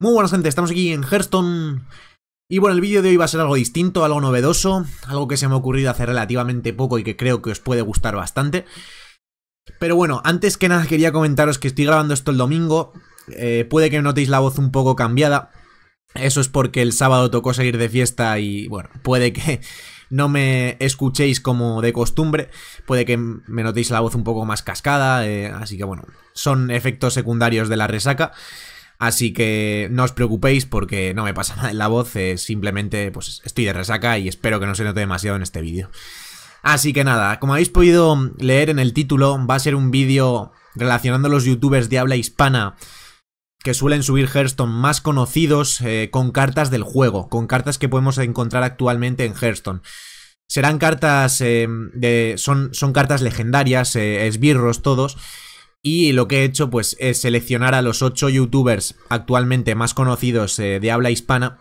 Muy buenas gente, estamos aquí en Hearthstone Y bueno, el vídeo de hoy va a ser algo distinto, algo novedoso Algo que se me ha ocurrido hace relativamente poco y que creo que os puede gustar bastante Pero bueno, antes que nada quería comentaros que estoy grabando esto el domingo eh, Puede que notéis la voz un poco cambiada Eso es porque el sábado tocó salir de fiesta y bueno, puede que no me escuchéis como de costumbre, puede que me notéis la voz un poco más cascada, eh, así que bueno, son efectos secundarios de la resaca. Así que no os preocupéis porque no me pasa nada en la voz, simplemente pues estoy de resaca y espero que no se note demasiado en este vídeo. Así que nada, como habéis podido leer en el título, va a ser un vídeo relacionando a los youtubers de habla hispana que suelen subir Hearthstone más conocidos eh, con cartas del juego, con cartas que podemos encontrar actualmente en Hearthstone. Serán cartas eh, de... Son, son cartas legendarias, eh, esbirros todos, y lo que he hecho pues es seleccionar a los 8 youtubers actualmente más conocidos eh, de habla hispana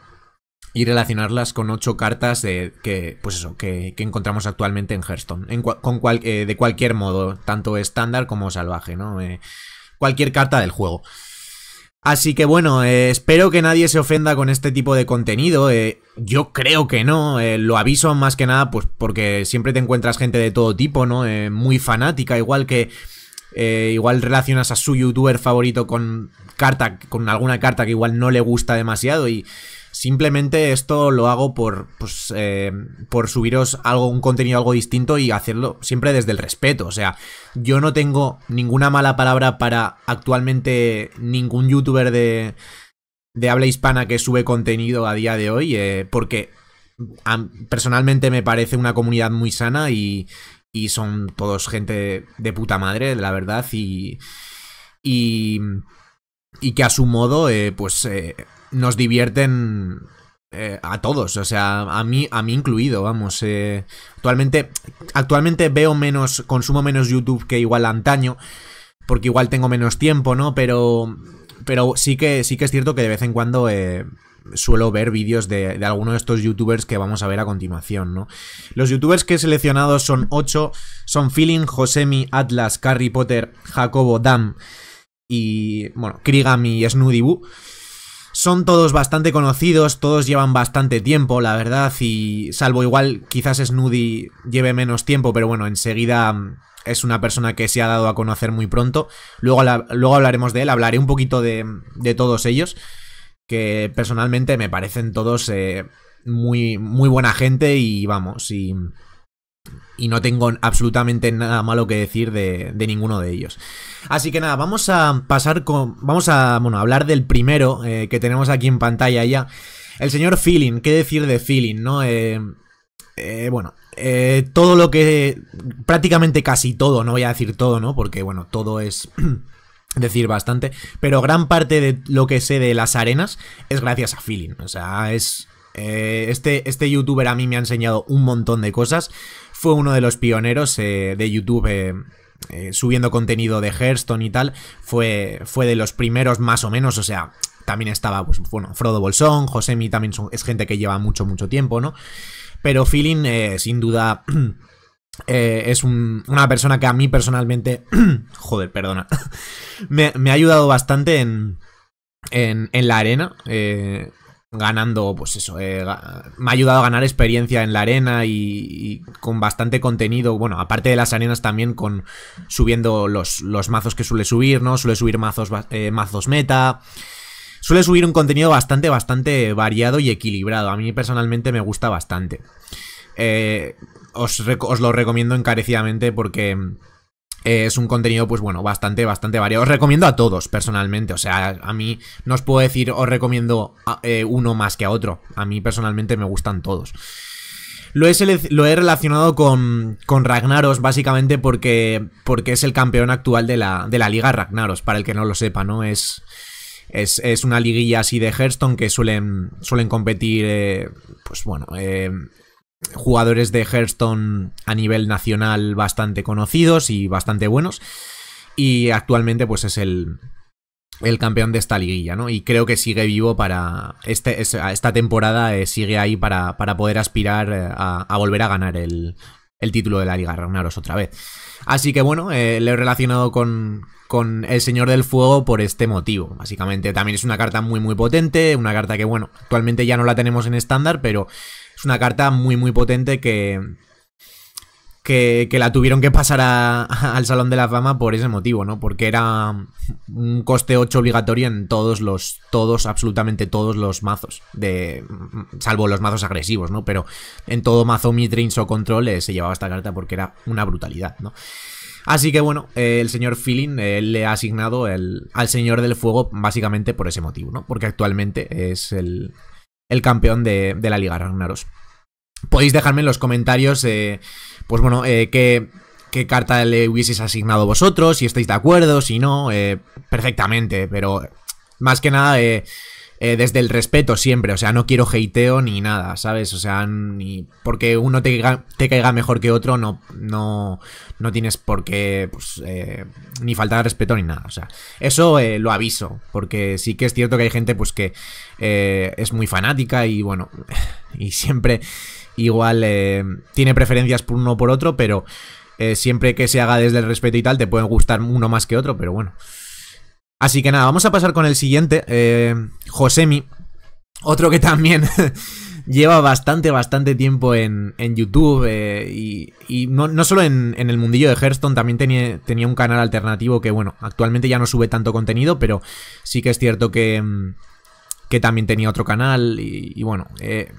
y relacionarlas con 8 cartas que, pues eso, que, encontramos actualmente en Hearthstone. con eh, de cualquier modo, tanto estándar como salvaje, ¿no? Eh, cualquier carta del juego. Así que bueno, espero que nadie se ofenda con este tipo de contenido. yo creo que no. lo aviso más que nada, pues porque siempre te encuentras gente de todo tipo, ¿no? muy fanática, igual que eh, igual relacionas a su youtuber favorito con carta, con alguna carta que igual no le gusta demasiado y simplemente esto lo hago por, pues, eh, por subiros algo, un contenido algo distinto y hacerlo siempre desde el respeto. O sea, yo no tengo ninguna mala palabra para actualmente ningún youtuber de, de habla hispana que sube contenido a día de hoy, eh, porque personalmente me parece una comunidad muy sana y, y son todos gente de puta madre, la verdad, y, y, y que a su modo, eh, pues, eh, nos divierten eh, a todos, o sea, a mí, a mí incluido, vamos. actualmente, actualmente veo menos, consumo menos YouTube que igual antaño, porque igual tengo menos tiempo, ¿no? Pero, pero sí que, sí que es cierto que de vez en cuando suelo ver vídeos de, algunos alguno de estos youtubers que vamos a ver a continuación, ¿no? Los youtubers que he seleccionado son 8, son Feeling, Josemi, Atlas, Harry Potter, Jacobo, Dam y, bueno, Krigami y Snoody Son todos bastante conocidos, todos llevan bastante tiempo, la verdad, y salvo igual quizás Snoody lleve menos tiempo, pero bueno, enseguida mm, es una persona que se ha dado a conocer muy pronto. Luego, luego hablaremos de él, hablaré un poquito de, de todos ellos que personalmente me parecen todos eh, muy, muy buena gente y vamos, y, y no tengo absolutamente nada malo que decir de, ninguno de ellos. Así que nada, vamos a pasar con. Vamos a bueno, hablar del primero eh, que tenemos aquí en pantalla ya. El señor Feeling, ¿qué decir de Feeling, no? Eh, bueno, todo lo que. Prácticamente casi todo, no voy a decir todo, ¿no? Porque bueno, todo es. decir bastante, pero gran parte de lo que sé de las arenas es gracias a Feeling, o sea, es... Eh, este, este youtuber a mí me ha enseñado un montón de cosas, fue uno de los pioneros eh, de YouTube... Eh, subiendo contenido de Hearthstone y tal, fue, fue de los primeros más o menos, o sea, también estaba, pues bueno, Frodo Bolsón, Josemi también es gente que lleva mucho, mucho tiempo, ¿no? Pero Feeling, sin duda, Eh, es una persona que a mí personalmente, joder, perdona, me, ha ayudado bastante en, en, la arena. Eh, ganando, pues eso, eh, me ha ayudado a ganar experiencia en la arena y, con bastante contenido, bueno, aparte de las arenas también con subiendo los, los mazos que suele subir, ¿no? Suele subir mazos, mazos meta. Suele subir un contenido bastante, bastante variado y equilibrado. A mí personalmente me gusta bastante. Eh, os, lo recomiendo encarecidamente porque eh, es un contenido, pues bueno, bastante, bastante variado. Os recomiendo a todos, personalmente. O sea, a mí no os puedo decir, os recomiendo eh, uno más que a otro. A mí personalmente me gustan todos. Lo he, lo he relacionado con, con, Ragnaros, básicamente, porque, porque es el campeón actual de la, liga Ragnaros, para el que no lo sepa, ¿no? Es. Es, una liguilla así de Hearthstone que suelen, suelen competir, eh, pues bueno, eh, jugadores de Hearthstone a nivel nacional bastante conocidos y bastante buenos. Y actualmente, pues es el, campeón de esta liguilla, ¿no? Y creo que sigue vivo para. Este, esta temporada eh, sigue ahí para, poder aspirar eh, a, volver a ganar el, título de la Liga Ragnaros otra vez. Así que bueno, eh, le lo he relacionado con, con el Señor del Fuego por este motivo. Básicamente también es una carta muy muy potente, una carta que bueno, actualmente ya no la tenemos en estándar, pero es una carta muy, muy potente que, que, la tuvieron que pasar al Salón de la Fama por ese motivo, ¿no? Porque era un coste 8 obligatorio en todos los, todos, absolutamente todos los mazos, de, salvo los mazos agresivos, ¿no? Pero en todo mazo midrange o control eh, se llevaba esta carta porque era una brutalidad, ¿no? Así que bueno, eh, el señor Feeling eh, le ha asignado al Señor del Fuego básicamente por ese motivo, ¿no? Porque actualmente es el, el campeón de, la Liga Ragnaros. Podéis dejarme en los comentarios, eh, pues bueno, eh, qué, qué, carta le hubieseis asignado vosotros, si estáis de acuerdo, si no, eh, perfectamente, pero más que nada eh, eh, desde el respeto siempre, o sea, no quiero heiteo ni nada, ¿sabes? O sea, ni porque uno te caiga, mejor que otro, no, no, no tienes por qué pues, eh, ni faltar respeto ni nada, o sea, eso eh, lo aviso, porque sí que es cierto que hay gente pues que eh, es muy fanática y bueno, y siempre igual tiene preferencias por uno o por otro, pero siempre que se haga desde el respeto y tal, te pueden gustar uno más que otro, pero bueno. Así que nada, vamos a pasar con el siguiente, eh, Josemi, otro que también lleva bastante, bastante tiempo en, YouTube eh, y, no, solo en, el mundillo de Hearthstone, también tenía, un canal alternativo que, bueno, actualmente ya no sube tanto contenido, pero sí que es cierto que, mm, que también tenía otro canal y, y bueno, eh,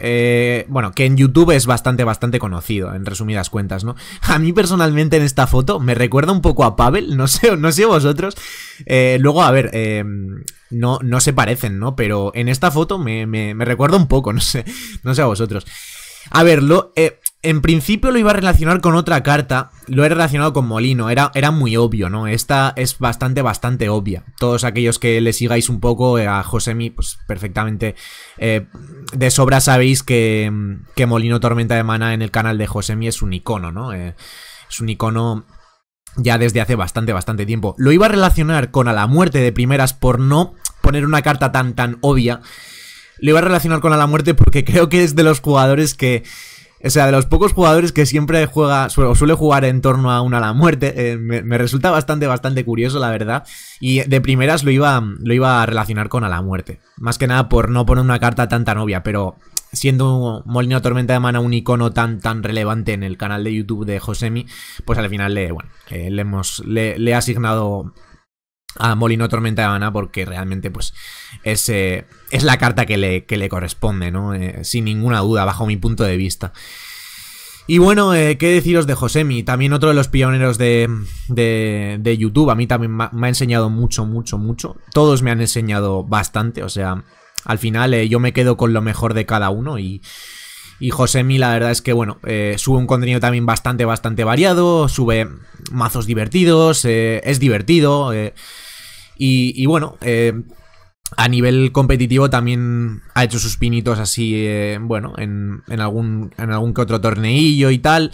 eh, bueno, que en YouTube es bastante, bastante conocido, en resumidas cuentas, ¿no? A mí personalmente en esta foto me recuerda un poco a Pavel, no sé, no sé vosotros. Eh, luego, a ver, eh, no, no se parecen, ¿no? Pero en esta foto me, recuerda un poco, no sé, no sé a vosotros. A ver, lo, en principio lo iba a relacionar con otra carta, lo he relacionado con Molino, era, era, muy obvio, ¿no? Esta es bastante, bastante obvia. Todos aquellos que le sigáis un poco eh, a Josemi, pues perfectamente eh, de sobra sabéis que, que, Molino Tormenta de Mana en el canal de Josemi es un icono, ¿no? Eh, es un icono ya desde hace bastante, bastante tiempo. Lo iba a relacionar con a la muerte de primeras por no poner una carta tan, tan obvia. Lo iba a relacionar con a la muerte porque creo que es de los jugadores que... O sea, de los pocos jugadores que siempre juega o suele jugar en torno a una a la muerte, eh, me, resulta bastante, bastante curioso, la verdad. Y de primeras lo iba, lo iba a relacionar con a la muerte. Más que nada por no poner una carta tan novia pero siendo Molino Tormenta de Mana un icono tan, tan relevante en el canal de YouTube de Josemi, pues al final le, bueno, eh, le, hemos, le, le ha asignado a Molino Tormenta de Habana porque realmente pues es, eh, es la carta que le, que le corresponde, ¿no? Eh, sin ninguna duda, bajo mi punto de vista. Y bueno, eh, qué deciros de Josemi, también otro de los pioneros de, de, de YouTube, a mí también me ha enseñado mucho, mucho, mucho. Todos me han enseñado bastante, o sea, al final yo me quedo con lo mejor de cada uno y... Y Josemi, la verdad es que, bueno, eh, sube un contenido también bastante, bastante variado, sube mazos divertidos, eh, es divertido. Eh, y, bueno, a nivel competitivo también ha hecho sus pinitos así, bueno, en, algún, en algún que otro torneillo y tal.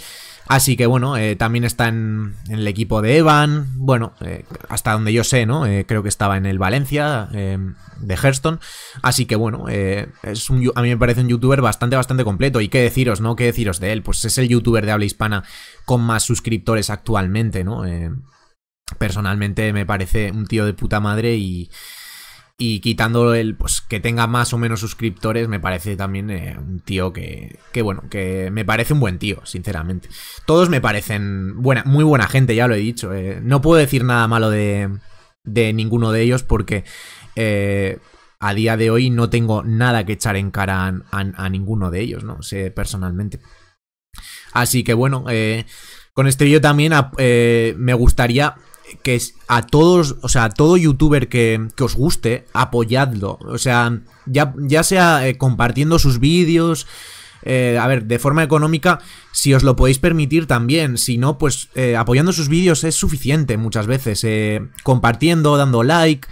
Así que bueno, eh, también está en, el equipo de Evan, bueno, eh, hasta donde yo sé, ¿no? Eh, creo que estaba en el Valencia em, de Hearston. así que bueno, es un, a mí me parece un youtuber bastante, bastante completo, y qué deciros, ¿no? ¿Qué deciros de él? Pues es el youtuber de habla hispana con más suscriptores actualmente, ¿no? personalmente me parece un tío de puta madre y, y quitando el pues que tenga más o menos suscriptores, me parece también eh, un tío que, que, bueno, que me parece un buen tío, sinceramente. Todos me parecen buena, muy buena gente, ya lo he dicho. Eh. No puedo decir nada malo de, de ninguno de ellos porque eh, a día de hoy no tengo nada que echar en cara a, ninguno de ellos, ¿no? Sé personalmente. Así que bueno, con este vídeo también me gustaría que a todos, o sea, a todo youtuber que, que os guste, apoyadlo. O sea, ya, ya sea eh, compartiendo sus vídeos. Eh, a ver, de forma económica, si os lo podéis permitir también. Si no, pues eh, apoyando sus vídeos es suficiente muchas veces. compartiendo, dando like.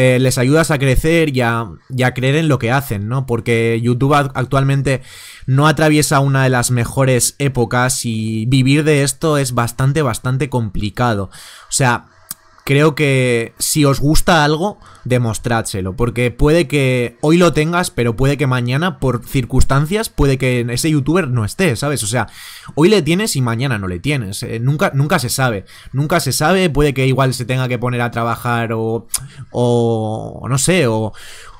Eh, les ayudas a crecer y a, creer en lo que hacen, ¿no? Porque YouTube actualmente no atraviesa una de las mejores épocas y vivir de esto es bastante, bastante complicado. O sea, creo que si os gusta algo, demostrádselo, porque puede que hoy lo tengas, pero puede que mañana, por circunstancias, puede que ese youtuber no esté, ¿sabes? O sea, hoy le tienes y mañana no le tienes. Eh, nunca, nunca se sabe. Nunca se sabe, puede que igual se tenga que poner a trabajar o. o. no sé, o.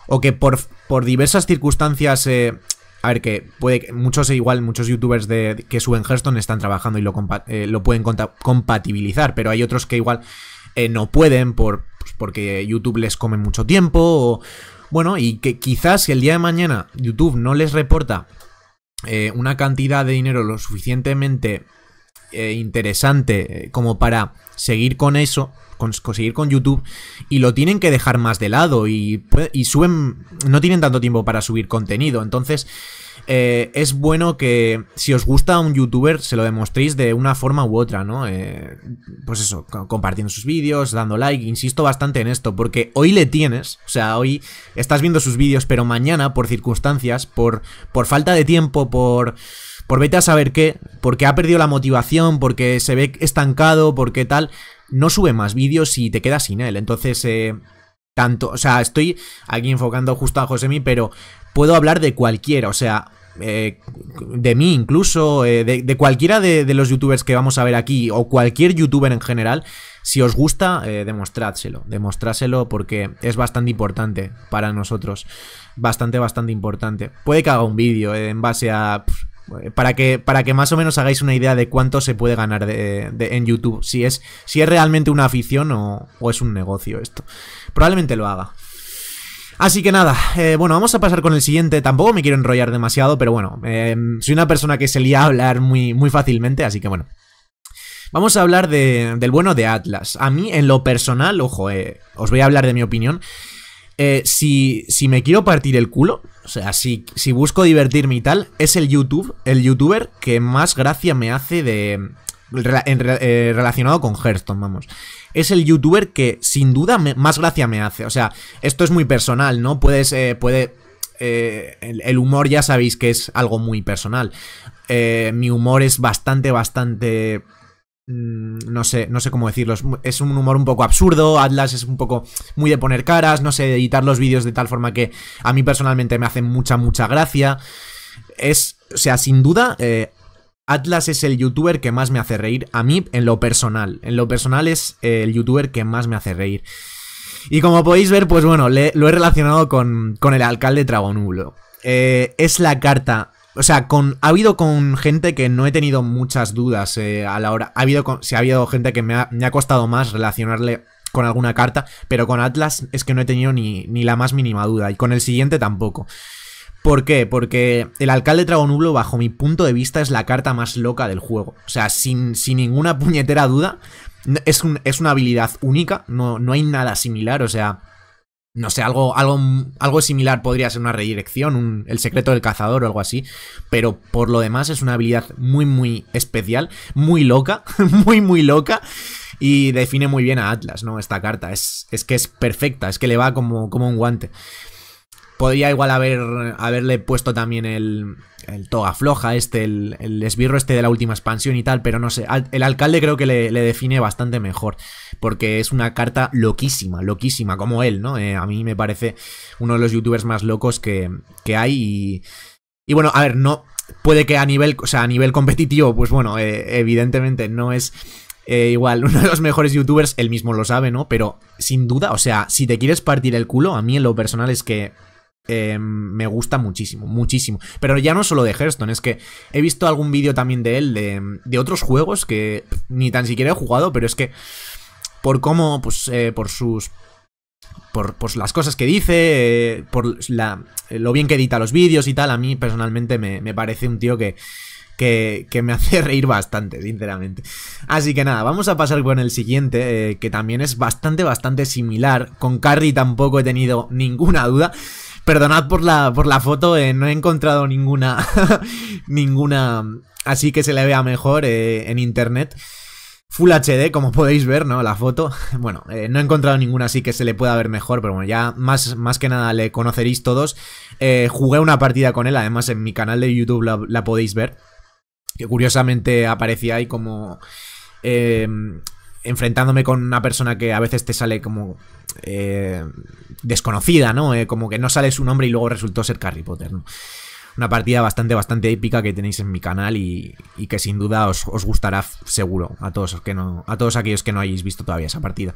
o que por, diversas circunstancias. Eh, a ver, que puede que muchos, igual, muchos youtubers de, que suben Hearthstone están trabajando y lo, eh, lo pueden compatibilizar, pero hay otros que igual eh, no pueden por, pues, porque YouTube les come mucho tiempo o... Bueno, y que quizás si el día de mañana YouTube no les reporta eh, una cantidad de dinero lo suficientemente eh, interesante como para seguir con eso, conseguir con YouTube y lo tienen que dejar más de lado y, suben, no tienen tanto tiempo para subir contenido, entonces... Eh, es bueno que si os gusta un youtuber se lo demostréis de una forma u otra, ¿no? Eh, pues eso, compartiendo sus vídeos, dando like, insisto bastante en esto, porque hoy le tienes, o sea, hoy estás viendo sus vídeos, pero mañana por circunstancias, por, por falta de tiempo, por... Por vete a saber qué, porque ha perdido la motivación, porque se ve estancado, porque tal, no sube más vídeos si te quedas sin él. Entonces, eh, tanto, o sea, estoy aquí enfocando justo a Josemi, pero puedo hablar de cualquiera, o sea, eh, de mí incluso, eh, de, cualquiera de, los youtubers que vamos a ver aquí, o cualquier youtuber en general, si os gusta, eh, demostrádselo, porque es bastante importante para nosotros, bastante, bastante importante. Puede que haga un vídeo en base a... Para que, para que más o menos hagáis una idea de cuánto se puede ganar de, en YouTube. Si es, si es realmente una afición o, es un negocio esto. Probablemente lo haga. Así que nada, eh, bueno, vamos a pasar con el siguiente. Tampoco me quiero enrollar demasiado, pero bueno, em, soy una persona que se lía a hablar muy, muy fácilmente, así que bueno. Vamos a hablar del bueno de Atlas. A mí, en lo personal, ojo, eh, os voy a hablar de mi opinión. Eh, si, si me quiero partir el culo, o sea, si, si busco divertirme y tal, es el YouTube, el youtuber que más gracia me hace de, eh, relacionado con Hearthstone, vamos. Es el youtuber que sin duda más gracia me hace. O sea, esto es muy personal, ¿no? Puedes, eh, puede... el, humor ya sabéis que es algo muy personal. mi humor es bastante, bastante Mm, no sé, no sé cómo decirlo. Es un humor un poco absurdo. Atlas es un poco muy de poner caras. No sé, editar los vídeos de tal forma que a mí personalmente me hace mucha, mucha gracia. Es, o sea, sin duda, eh, Atlas es el youtuber que más me hace reír. A mí, en lo personal. En lo personal es eh, el youtuber que más me hace reír. Y como podéis ver, pues bueno, lo he relacionado con, el alcalde Tragonulo. Eh, es la carta o sea, ha habido con gente que no he tenido muchas dudas eh, a la hora. Ha habido ha habido gente que me ha, costado más relacionarle con alguna carta, pero con Atlas es que no he tenido ni, la más mínima duda. Y con el siguiente tampoco. ¿Por qué? Porque el alcalde Tragonublo, bajo mi punto de vista, es la carta más loca del juego. O sea, sin, sin ninguna puñetera duda, es, es una habilidad única, no, no hay nada similar, o sea no sé, algo, algo, algo similar podría ser una redirección, el secreto del cazador o algo así. Pero por lo demás es una habilidad muy, muy especial, muy loca, muy, muy loca. Y define muy bien a Atlas, ¿no? Esta carta. Es, es que es perfecta, es que le va como, como un guante. Podría igual haber, haberle puesto también el, el toga floja, este, el, el, esbirro este de la última expansión y tal, pero no sé. el alcalde creo que le define bastante mejor porque es una carta loquísima, loquísima, como él, ¿no? Eh, a mí me parece uno de los youtubers más locos que, que hay y, y bueno, a ver, no, puede que a nivel, o sea, a nivel competitivo, pues bueno, eh, evidentemente no es... Eh, igual, uno de los mejores youtubers, él mismo lo sabe, ¿no? Pero sin duda, o sea, si te quieres partir el culo, a mí en lo personal es que me gusta muchísimo, muchísimo. Pero ya no solo de Hearthstone, es que he visto algún vídeo también de él, de, de, otros juegos que ni tan siquiera he jugado, pero es que por cómo, pues, eh, por sus... Por, pues, las cosas que dice, eh, por la, eh, lo bien que edita los vídeos y tal, a mí personalmente me, parece un tío que, que, que, me hace reír bastante, sinceramente. Así que nada, vamos a pasar con el siguiente, que también es bastante, bastante similar. Con Carrie tampoco he tenido ninguna duda. Perdonad por la, por la foto, no he encontrado ninguna, ninguna así que se le vea mejor en internet. Full HD, como podéis ver, ¿no? La foto. Bueno, eh, no he encontrado ninguna así que se le pueda ver mejor, pero bueno, ya más, más que nada le conoceréis todos. Eh, jugué una partida con él, además en mi canal de YouTube la, podéis ver. Que curiosamente aparecía ahí como... Em, enfrentándome con una persona que a veces te sale como... Eh, desconocida, ¿no? como que no sale su nombre y luego resultó ser Harry Potter, ¿no? una partida bastante, bastante épica que tenéis en mi canal y, que sin duda os, gustará seguro a todos, que no, a todos aquellos que no hayáis visto todavía esa partida.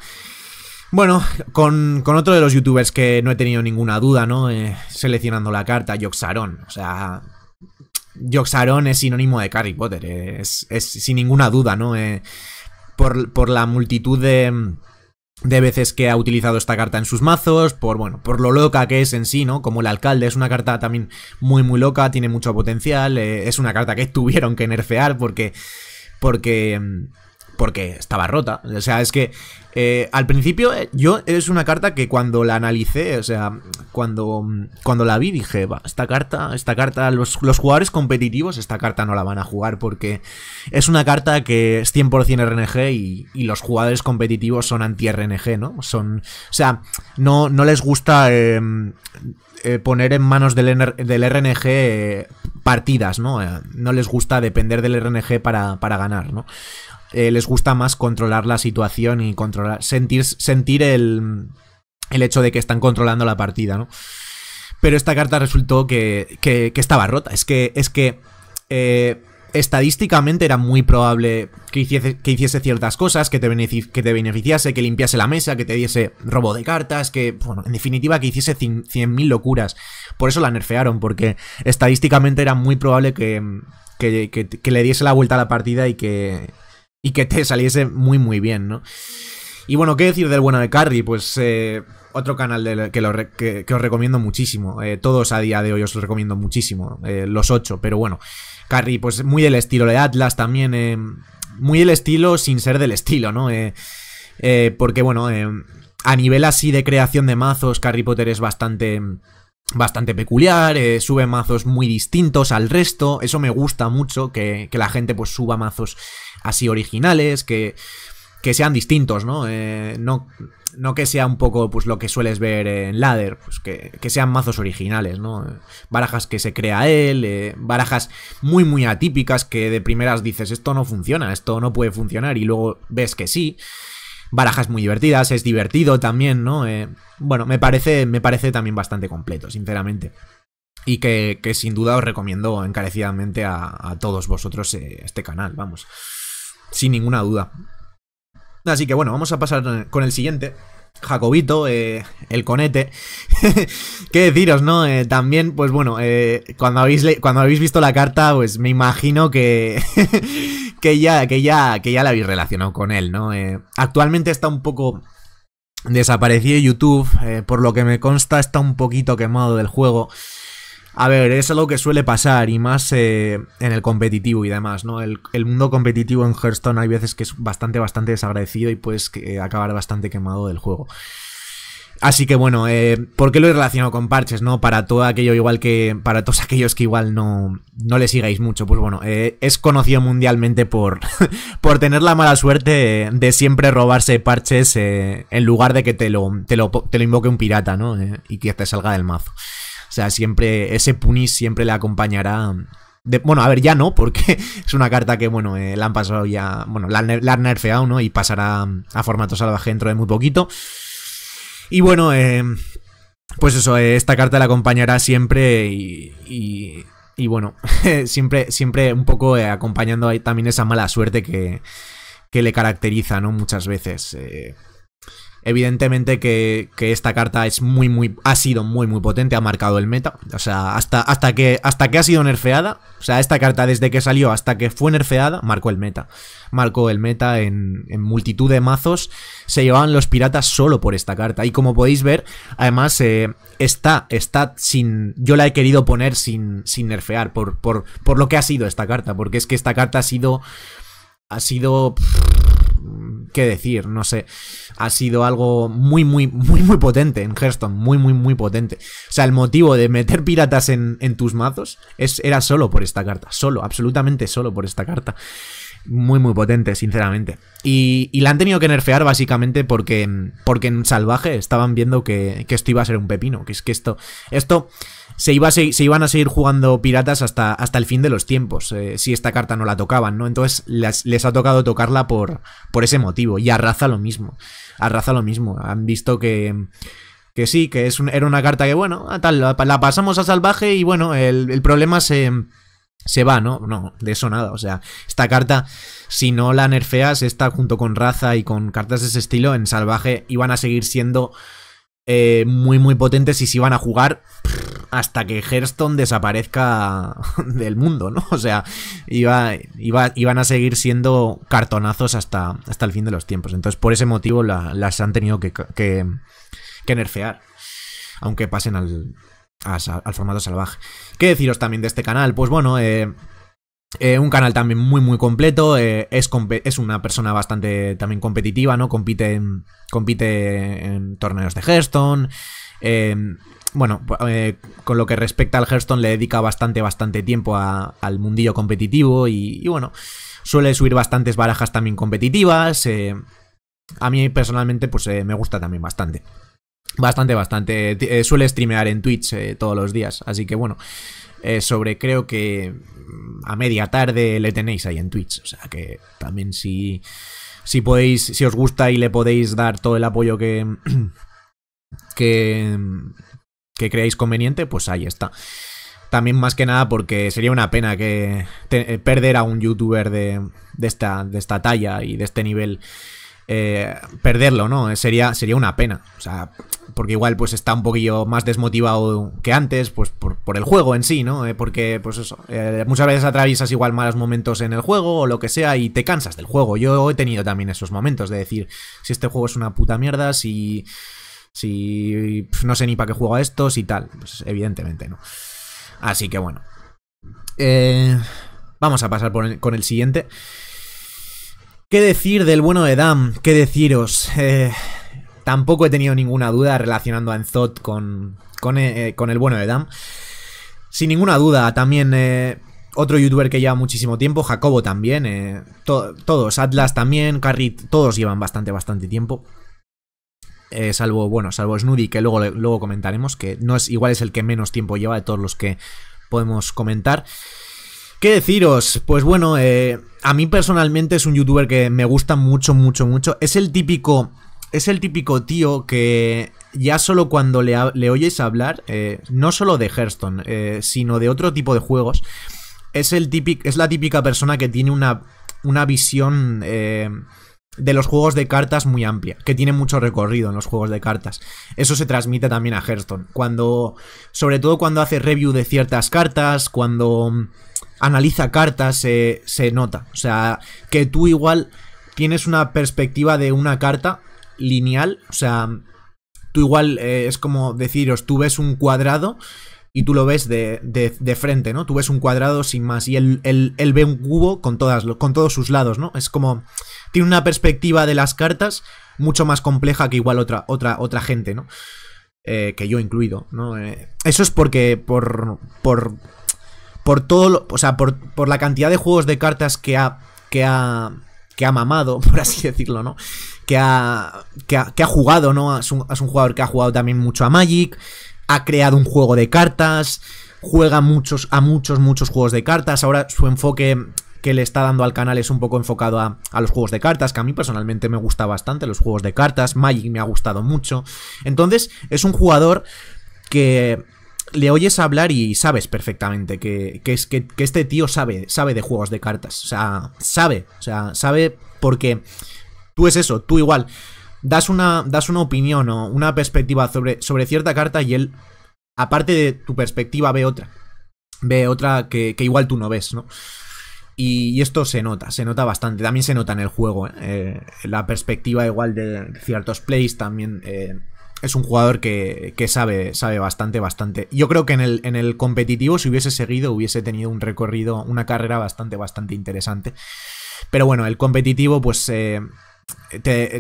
Bueno, con, otro de los youtubers que no he tenido ninguna duda, ¿no? Eh, seleccionando la carta, Yoxaron. O sea, Yoxaron es sinónimo de Harry Potter, eh, es, sin ninguna duda, ¿no? Eh, por la multitud de de veces que ha utilizado esta carta en sus mazos, por bueno, por lo loca que es en sí, ¿no? Como el alcalde, es una carta también muy muy loca, tiene mucho potencial, eh, es una carta que tuvieron que nerfear porque porque mm, porque estaba rota. O sea, es que eh, al principio eh, yo es una carta que cuando la analicé, o sea, cuando, cuando la vi dije, va, esta carta, esta carta, los, jugadores competitivos esta carta no la van a jugar porque es una carta que es 100% RNG y, los jugadores competitivos son anti-RNG, ¿no? Son, o sea, no, no les gusta em, eh, poner en manos del, del RNG partidas, ¿no? no les gusta depender del RNG para, para ganar, ¿no? Eh, les gusta más controlar la situación y controlar, sentir, sentir el, el hecho de que están controlando la partida, ¿no? Pero esta carta resultó que, que, estaba rota. Es que, es que eh, estadísticamente era muy probable que hiciese, que hiciese ciertas cosas, que te, que te beneficiase, que limpiase la mesa, que te diese robo de cartas, que, bueno, en definitiva, que hiciese 100.000 locuras. Por eso la nerfearon, porque estadísticamente era muy probable que le diese la vuelta a la partida y que, y que te saliese muy muy bien, ¿no? Y bueno, ¿qué decir del bueno de Carry? Pues eh, otro canal que, lo, que, os recomiendo muchísimo. Eh, todos a día de hoy os lo recomiendo muchísimo, eh, los ocho, pero bueno. Carry, pues muy del estilo de Atlas también, muy del estilo sin ser del estilo, ¿no? porque bueno, a nivel así de creación de mazos, Carry Potter es bastante bastante peculiar, eh, sube mazos muy distintos al resto, eso me gusta mucho, que, la gente pues suba mazos así originales, que, sean distintos, eh, ¿no? ¿no? que sea un poco pues lo que sueles ver en Ladder, pues que, sean mazos originales, ¿no? Barajas que se crea él, eh, barajas muy muy atípicas que de primeras dices esto no funciona, esto no puede funcionar y luego ves que sí barajas muy divertidas, es divertido también, ¿no? Eh, bueno, me parece, me parece también bastante completo, sinceramente. Y que, sin duda os recomiendo encarecidamente a, todos vosotros eh, este canal, vamos. Sin ninguna duda. Así que bueno, vamos a pasar eh, con el siguiente. Jacobito, el conete. ¿Qué deciros, no? también, pues bueno, cuando, habéis cuando habéis visto la carta, pues me imagino que, que ya, que ya, que ya la habéis relacionado con él, ¿no? Eh, actualmente está un poco desaparecido YouTube, eh, por lo que me consta está un poquito quemado del juego. A ver, es algo que suele pasar y más eh, en el competitivo y demás, ¿no? El, el, mundo competitivo en Hearthstone hay veces que es bastante, bastante desagradecido y puedes acabar bastante quemado del juego. Así que bueno, eh, ¿por qué lo he relacionado con parches, no? Para todo aquello igual que... Para todos aquellos que igual no, no le sigáis mucho. Pues bueno, eh, es conocido mundialmente por, por tener la mala suerte de, siempre robarse parches eh, en lugar de que te lo, te lo, te lo invoque un pirata, ¿no? y que te salga del mazo. O sea, siempre... Ese punis siempre le acompañará... De, bueno, a ver, ya no, porque es una carta que, bueno, la han pasado ya... Bueno, la, la han nerfeado, ¿no? Y pasará a formato salvaje dentro de muy poquito. Y bueno, eh, pues eso, eh, esta carta la acompañará siempre y, bueno, siempre, siempre un poco eh, acompañando ahí también esa mala suerte que, le caracteriza, ¿no? Muchas veces. Evidentemente que, esta carta es muy, muy, ha sido muy, muy potente, ha marcado el meta. O sea, hasta, hasta, que, hasta que ha sido nerfeada, o sea, esta carta desde que salió hasta que fue nerfeada, marcó el meta. Marcó el meta en, multitud de mazos. Se llevaban los piratas solo por esta carta. Y como podéis ver, además eh, está, está sin... Yo la he querido poner sin, sin nerfear por, por, lo que ha sido esta carta, porque es que esta carta ha sido... Ha sido qué decir, no sé. Ha sido algo muy, muy, muy, muy potente en Hearthstone, muy, muy, muy potente. O sea, el motivo de meter piratas en, tus mazos es, era solo por esta carta, solo, absolutamente solo por esta carta muy, muy potente, sinceramente. Y, y, la han tenido que nerfear básicamente porque, porque en Salvaje estaban viendo que, que, esto iba a ser un pepino. Que es que esto, esto se, iba se, iban a seguir jugando piratas hasta, hasta el fin de los tiempos, eh, si esta carta no la tocaban, ¿no? Entonces les, ha tocado tocarla por, por ese motivo. Y arraza lo mismo. Arraza lo mismo. Han visto que que sí, que es era una carta que, bueno, tal, la, pasamos a salvaje y bueno, el, el problema se, se va, ¿no? No, de eso nada. O sea, esta carta, si no la nerfeas, esta junto con raza y con cartas de ese estilo, en salvaje iban a seguir siendo eh, muy, muy potentes y se iban a jugar hasta que Hearthstone desaparezca del mundo, ¿no? O sea, iban a seguir siendo cartonazos hasta, hasta el fin de los tiempos. Entonces, por ese motivo las han tenido que, que nerfear, aunque pasen al, al formato salvaje. ¿Qué deciros también de este canal? Pues bueno, eh, eh, un canal también muy muy completo, eh, es, es, una persona bastante también competitiva, ¿no? Compite en, compite en torneos de Hearthstone, em, bueno, con lo que respecta al Hearthstone le dedica bastante bastante tiempo al mundillo competitivo y, y, bueno, suele subir bastantes barajas también competitivas, a mí personalmente pues me gusta también bastante. Bastante, bastante. Eh, suele streamear en Twitch eh, todos los días. Así que bueno, eh, sobre creo que mm, a media tarde le tenéis ahí en Twitch. O sea que también si, si podéis, si os gusta y le podéis dar todo el apoyo que, que, mm, que creáis conveniente, pues ahí está. También más que nada porque sería una pena que perder a un youtuber de, de, esta, de esta talla y de este nivel. perderlo, ¿no? Sería, sería una pena. O sea, porque igual pues está un poquillo más desmotivado que antes, pues por, el juego en sí, ¿no? Eh, porque pues eso, eh, muchas veces atraviesas igual malos momentos en el juego o lo que sea y te cansas del juego. Yo he tenido también esos momentos de decir, si este juego es una puta mierda, si... Si no sé ni para qué juego esto, estos y tal. Pues evidentemente no. Así que bueno. Eh, vamos a pasar con el siguiente. ¿Qué decir del bueno de Dam? ¿Qué deciros? Eh, Tampoco he tenido ninguna duda relacionando a Enzot con, con, eh, eh, el bueno de Dam. Sin ninguna duda, también eh, otro youtuber que lleva muchísimo tiempo, Jacobo también, todos, Atlas también, Carrit, todos llevan bastante, bastante tiempo. salvo, bueno, salvo Snoody, que luego, comentaremos, que no es igual es el que menos tiempo lleva de todos los que podemos comentar. ¿Qué deciros? Pues bueno, a mí personalmente es un youtuber que me gusta mucho, mucho, mucho. Es el típico es el típico tío que ya solo cuando le, oyes hablar, eh, no solo de Hearthstone, eh, sino de otro tipo de juegos, es, el es la típica persona que tiene una, una visión eh, de los juegos de cartas muy amplia, que tiene mucho recorrido en los juegos de cartas. Eso se transmite también a Hearthstone. Cuando, sobre todo cuando hace review de ciertas cartas, cuando analiza cartas, se nota. O sea, que tú igual tienes una perspectiva de una carta lineal, o sea, tú igual eh, es como deciros, tú ves un cuadrado y tú lo ves de, frente, ¿no? Tú ves un cuadrado sin más y él, ve un cubo con, todas, con todos sus lados, ¿no? Es como... Tiene una perspectiva de las cartas mucho más compleja que igual otra, otra, otra gente, ¿no? Eh, que yo incluido, ¿no? Eh, eso es porque por... por por todo lo, o sea, por, por la cantidad de juegos de cartas que ha, que ha que ha mamado, por así decirlo, ¿no? Que ha, que ha, jugado, ¿no? Es un, jugador que ha jugado también mucho a Magic, ha creado un juego de cartas, juega muchos, a muchos, muchos juegos de cartas. Ahora su enfoque que le está dando al canal es un poco enfocado a, a los juegos de cartas, que a mí personalmente me gusta bastante los juegos de cartas, Magic me ha gustado mucho. Entonces, es un jugador que le oyes hablar y sabes perfectamente que, es, que, este tío sabe, sabe de juegos de cartas. O sea, sabe, o sea, sabe porque tú es eso, tú igual. Das una, das una opinión o una perspectiva sobre, sobre cierta carta y él, aparte de tu perspectiva, ve otra. Ve otra que, igual tú no ves, ¿no? Y, esto se nota, se nota bastante. También se nota en el juego. ¿eh? Eh, la perspectiva igual de ciertos plays también eh, es un jugador que, sabe, sabe bastante, bastante. Yo creo que en el, en el competitivo, si hubiese seguido, hubiese tenido un recorrido, una carrera bastante, bastante interesante. Pero bueno, el competitivo, pues eh,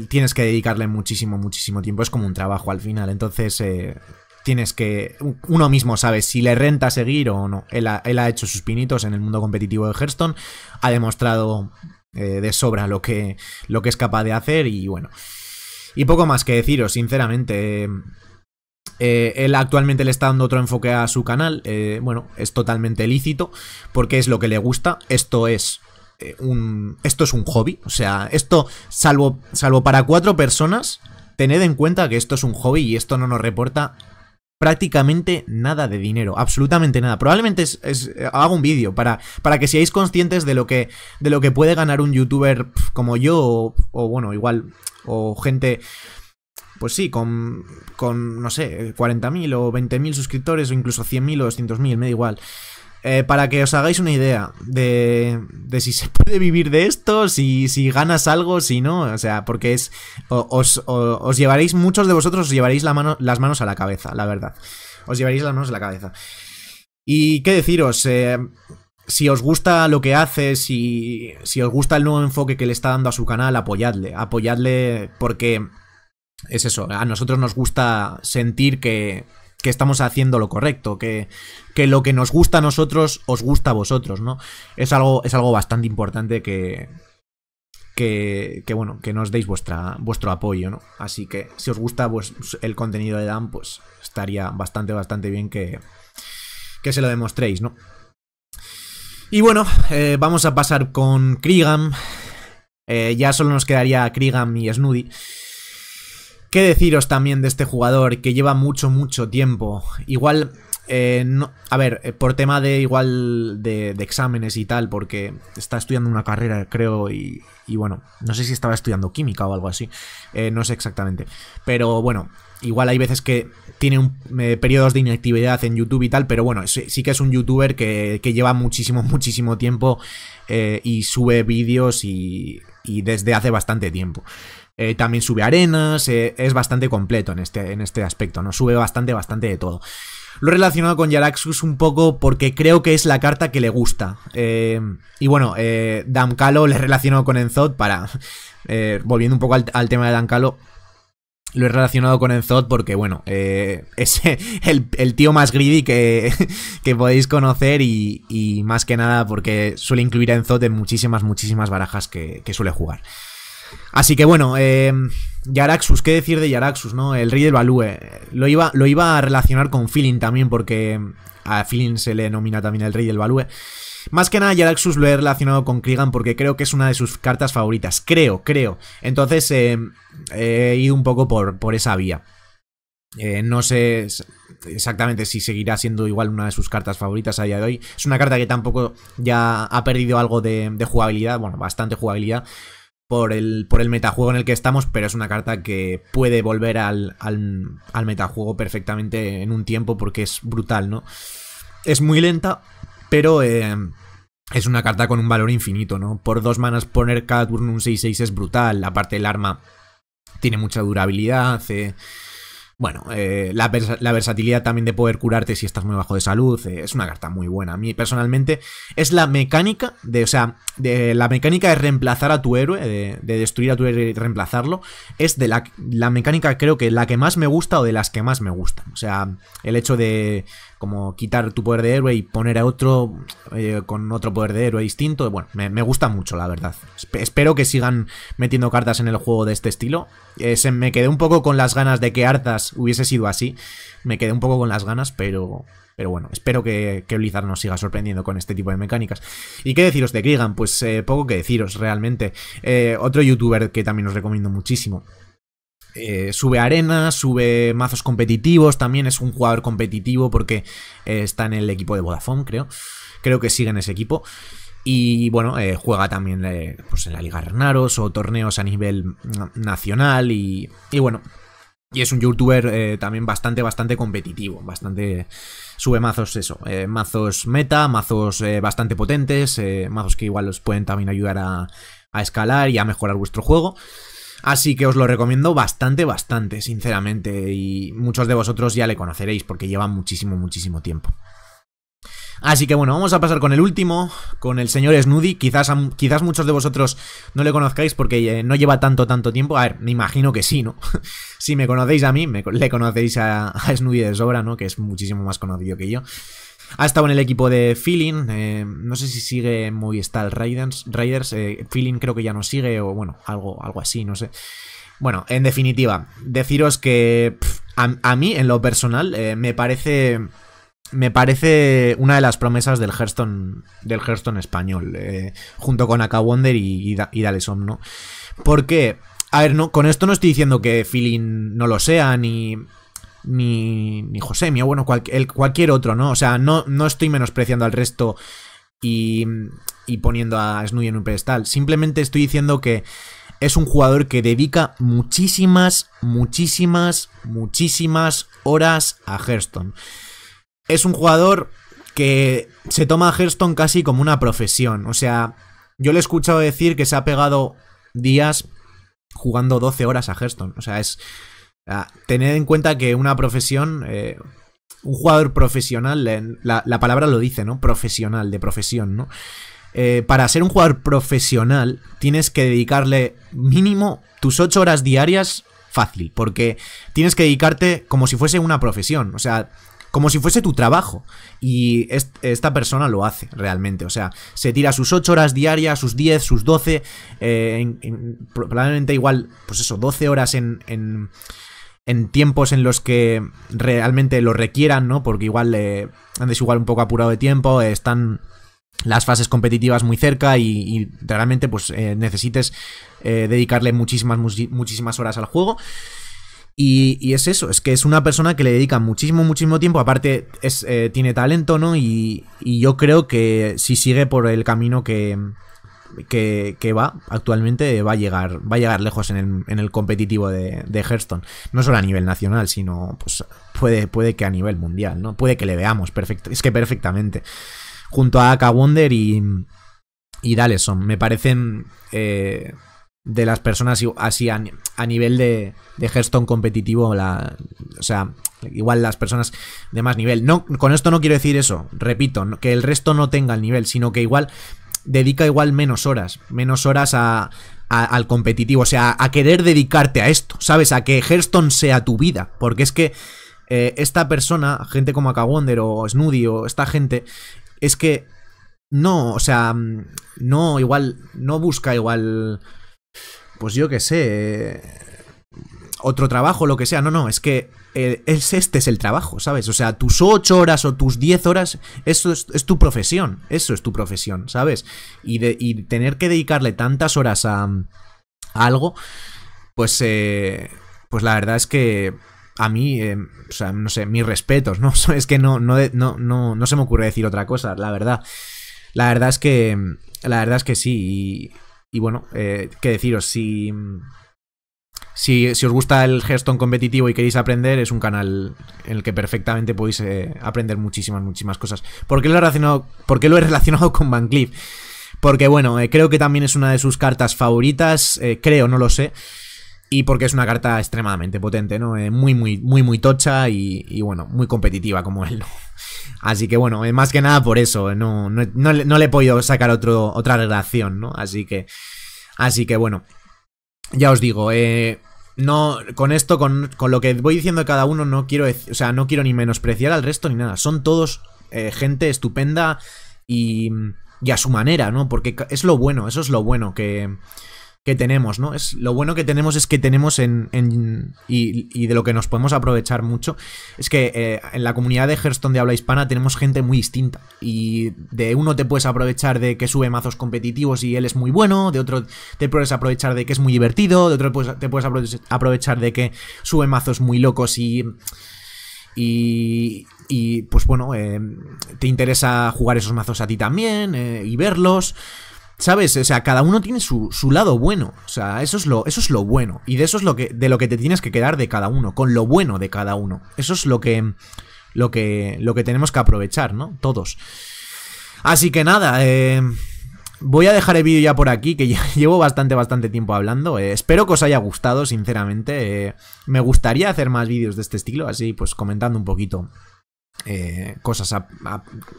tienes que dedicarle muchísimo, muchísimo tiempo. Es como un trabajo al final. Entonces, eh, tienes que. Uno mismo sabe si le renta seguir o no. Él ha, hecho sus pinitos en el mundo competitivo de Hearthstone. Ha demostrado eh, de sobra lo que, lo que es capaz de hacer y bueno. Y poco más que deciros, sinceramente. Eh, eh, él actualmente le está dando otro enfoque a su canal. Eh, bueno, es totalmente lícito porque es lo que le gusta. Esto es un, esto es un hobby. O sea, esto, salvo, salvo para cuatro personas, tened en cuenta que esto es un hobby y esto no nos reporta prácticamente nada de dinero, absolutamente nada. Probablemente es, hago un vídeo para, para que seáis conscientes de lo que, de lo que puede ganar un youtuber como yo, o bueno, igual o gente pues sí, con, con no sé, 40.000 o 20.000 suscriptores o incluso 100.000 o 200.000, me da igual. Eh, para que os hagáis una idea de, de, si se puede vivir de esto, si, si ganas algo, si no, o sea, porque es. Os, llevaréis, muchos de vosotros os llevaréis las manos a la cabeza, la verdad. Os llevaréis las manos a la cabeza. Y qué deciros, eh, si os gusta lo que hace, si, os gusta el nuevo enfoque que le está dando a su canal, apoyadle. Apoyadle porque es eso, a nosotros nos gusta sentir que, que estamos haciendo lo correcto, que, que, lo que nos gusta a nosotros os gusta a vosotros, ¿no? Es algo, es algo bastante importante que, que, bueno, que nos deis vuestra, vuestro apoyo, ¿no? Así que si os gusta pues, el contenido de Dan, pues estaría bastante, bastante bien que, que se lo demostréis, ¿no? Y bueno, eh, vamos a pasar con Krigan. Eh, ya solo nos quedaría Krigan y Snoody. ¿Qué deciros también de este jugador que lleva mucho, mucho tiempo? Igual, eh, a ver, por tema de igual de, exámenes y tal, porque está estudiando una carrera, creo, y, bueno, no sé si estaba estudiando química o algo así, no sé exactamente. Pero bueno, igual hay veces que tiene eh, periodos de inactividad en YouTube y tal, pero bueno, sí, que es un youtuber que, lleva muchísimo, muchísimo tiempo eh, y sube vídeos y, desde hace bastante tiempo. Eh, también sube arenas, es bastante completo en este, en este aspecto, ¿no? Sube bastante, bastante de todo. Lo he relacionado con Yaraxus un poco porque creo que es la carta que le gusta. y bueno, Damcalo le he relacionado con Enzod para... volviendo un poco al, tema de Damcalo, lo he relacionado con Enzod porque, bueno, eh, es el, tío más greedy que, podéis conocer y, más que nada porque suele incluir a Enzod en muchísimas, muchísimas barajas que, suele jugar. Así que bueno, eh, Yaraxus, ¿qué decir de Yaraxus, no? El rey del Balúe. Eh, lo iba, lo iba a relacionar con Feeling también porque a Feeling se le denomina también el rey del Balúe. Más que nada, Yalaxus lo he relacionado con Krigan porque creo que es una de sus cartas favoritas. Creo, creo. Entonces, eh, he ido un poco por, por esa vía. Eh, no sé exactamente si seguirá siendo igual una de sus cartas favoritas a día de hoy. Es una carta que tampoco ya ha perdido algo de, jugabilidad, bueno, bastante jugabilidad por el, por el metajuego en el que estamos, pero es una carta que puede volver al, al metajuego perfectamente en un tiempo porque es brutal, ¿no? Es muy lenta, pero em, es una carta con un valor infinito, ¿no? Por dos manas poner cada turno un 6-6 es brutal, aparte el arma tiene mucha durabilidad, eh, bueno, eh, la, versatilidad también de poder curarte si estás muy bajo de salud, eh, es una carta muy buena. A mí personalmente es la mecánica de, o sea, la mecánica de reemplazar a tu héroe, de, destruir a tu héroe y reemplazarlo, es de la, la, mecánica creo que la que más me gusta o de las que más me gustan. O sea, el hecho de, como quitar tu poder de héroe y poner a otro eh, con otro poder de héroe distinto. Bueno, me, gusta mucho, la verdad. espero que sigan metiendo cartas en el juego de este estilo. Eh, se me quedé un poco con las ganas de que Arthas hubiese sido así. Me quedé un poco con las ganas, pero... Pero bueno, espero que, que Blizzard nos siga sorprendiendo con este tipo de mecánicas. ¿Y qué deciros de Krigan? Pues eh, poco que deciros realmente. otro youtuber que también os recomiendo muchísimo eh, sube arena, sube mazos competitivos, también es un jugador competitivo porque eh, está en el equipo de Vodafone, creo. Creo que sigue en ese equipo. Y bueno, eh, juega también pues, en la Liga Renaros o torneos a nivel mm, nacional y, bueno. Y es un youtuber también bastante, bastante competitivo, bastante... Sube mazos, eso, mazos meta, mazos bastante potentes, mazos que igual os pueden también ayudar a, a escalar y a mejorar vuestro juego. Así que os lo recomiendo bastante, bastante, sinceramente. Y muchos de vosotros ya le conoceréis porque lleva muchísimo, muchísimo tiempo. Así que bueno, vamos a pasar con el último, con el señor Snoody. Quizás, quizás muchos de vosotros no le conozcáis porque eh, no lleva tanto, tanto tiempo. A ver, me imagino que sí, ¿no? si me conocéis a mí, le conocéis a, a Snoody de sobra, ¿no? Que es muchísimo más conocido que yo. Ha estado en el equipo de Feeling, eh, no sé si sigue muy Movistar Raiders, Raiders eh, Feeling creo que ya no sigue o bueno, algo, algo así, no sé. Bueno, en definitiva, deciros que a, mí, en lo personal, eh, me parece... Me parece una de las promesas del Hearthstone, del Hearthstone español, junto con Aka Wonder y, y Dalesom, ¿no? Porque, a ver, no, con esto no estoy diciendo que Feeling no lo sea, ni, ni, ni José, bueno, cualquier otro, ¿no? O sea, no, no estoy menospreciando al resto y, y poniendo a Snuy en un pedestal. Simplemente estoy diciendo que es un jugador que dedica muchísimas, muchísimas, muchísimas horas a Hearthstone. Es un jugador que se toma a Hearthstone casi como una profesión. O sea, yo le he escuchado decir que se ha pegado días jugando 12 horas a Hearthstone. O sea, es, Ah, tened en cuenta que una profesión, eh, un jugador profesional, la, la, palabra lo dice, ¿no? Profesional, de profesión, ¿no? Eh, para ser un jugador profesional tienes que dedicarle mínimo tus 8 horas diarias fácil, porque tienes que dedicarte como si fuese una profesión, o sea, como si fuese tu trabajo. Y esta persona lo hace realmente, o sea, se tira sus 8 horas diarias, sus 10, sus 12, eh, probablemente igual, pues eso, 12 horas en en tiempos en los que realmente lo requieran, ¿no? Porque igual le eh, andes igual un poco apurado de tiempo, eh, están las fases competitivas muy cerca y, realmente pues eh, necesites dedicarle muchísimas, muchísimas horas al juego. Y, es eso, es que es una persona que le dedica muchísimo, muchísimo tiempo. Aparte, es, tiene talento, ¿no? Y, y, yo creo que si sigue por el camino que, que, va actualmente va a llegar, va a llegar lejos en el, competitivo de, de, Hearthstone. No solo a nivel nacional, sino pues puede, puede que a nivel mundial, ¿no? Puede que le veamos perfecto, es que perfectamente. Junto a Aka Wonder y, y Daleson. Me parecen eh, de las personas así a, nivel de, de Hearthstone competitivo, o sea, igual las personas de más nivel. No, con esto no quiero decir eso, repito, que el resto no tenga el nivel, sino que igual dedica igual menos horas, menos horas a, al competitivo, o sea, a querer dedicarte a esto, ¿sabes? A que Hearthstone sea tu vida, porque es que eh, esta persona, gente como Akawonder o Snoody o esta gente, es que no, o sea, no igual, no busca igual, pues yo qué sé, otro trabajo, lo que sea. No, no, es que eh, es, este es el trabajo, ¿sabes? O sea, tus 8 horas o tus 10 horas, eso es, tu profesión, eso es tu profesión, ¿sabes? Y, de, tener que dedicarle tantas horas a, algo, pues, eh, pues la verdad es que a mí, eh, o sea, no sé, mis respetos, ¿no? Es que no, no, no, se me ocurre decir otra cosa, la verdad. La verdad es que, la verdad es que sí. Y, bueno, qué deciros, si si, os gusta el Hearthstone competitivo y queréis aprender, es un canal en el que perfectamente podéis eh, aprender muchísimas, muchísimas cosas. ¿Por qué lo he relacionado, lo he relacionado con Van Cleef? Porque bueno, eh, creo que también es una de sus cartas favoritas, eh, creo, no lo sé. Y porque es una carta extremadamente potente, ¿no? muy, muy, muy, muy tocha y, bueno, muy competitiva como él, Así que bueno, más que nada por eso, no, le, he podido sacar otro, otra relación, ¿no? Así que, así que bueno ya os digo, eh, no, con esto, con, lo que voy diciendo de cada uno, no quiero, o sea, no quiero ni menospreciar al resto ni nada. Son todos eh, gente estupenda y, y a su manera, ¿no? Porque es lo bueno, eso es lo bueno, que, que tenemos, ¿no? Es, lo bueno que tenemos es que tenemos en... y, de lo que nos podemos aprovechar mucho es que eh, en la comunidad de Hearthstone de habla hispana tenemos gente muy distinta. Y de uno te puedes aprovechar de que sube mazos competitivos y él es muy bueno, de otro te puedes aprovechar de que es muy divertido, de otro pues, te puedes aprovechar de que sube mazos muy locos y... Y, y pues bueno, eh, te interesa jugar esos mazos a ti también eh, y verlos. ¿Sabes? O sea, cada uno tiene su, lado bueno. O sea, eso es lo, eso es lo bueno. Y de eso es lo que, de lo que te tienes que quedar de cada uno, con lo bueno de cada uno. Eso es lo que, lo que, lo que tenemos que aprovechar, ¿no? Todos. Así que nada, eh, voy a dejar el vídeo ya por aquí, que llevo bastante, bastante tiempo hablando. Eh, espero que os haya gustado, sinceramente. Eh, me gustaría hacer más vídeos de este estilo, así pues comentando un poquito cosas, o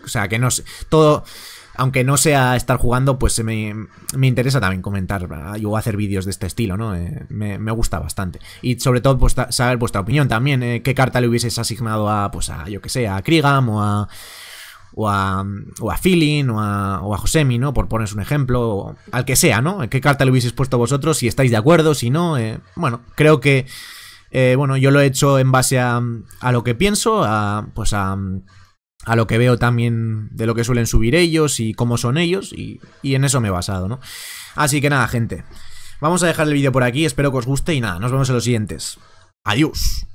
sea, que no sé, todo, aunque no sea estar jugando, pues me, me interesa también comentar o hacer vídeos de este estilo, ¿no? Eh, me, gusta bastante. Y sobre todo pues, saber vuestra opinión también, eh, qué carta le hubieses asignado a, pues a, yo que sé, a Krigam o a... O a, o a Feeling, o a, o a Josemi, ¿no? Por poner un ejemplo, al que sea, ¿no? ¿Qué carta le hubiese puesto vosotros? Si estáis de acuerdo, si no. Eh, bueno, creo que. bueno, yo lo he hecho en base a, a lo que pienso, a, pues a, a lo que veo también de lo que suelen subir ellos y cómo son ellos y, en eso me he basado, ¿no? Así que nada, gente. Vamos a dejar el vídeo por aquí, espero que os guste y nada, nos vemos en los siguientes. Adiós.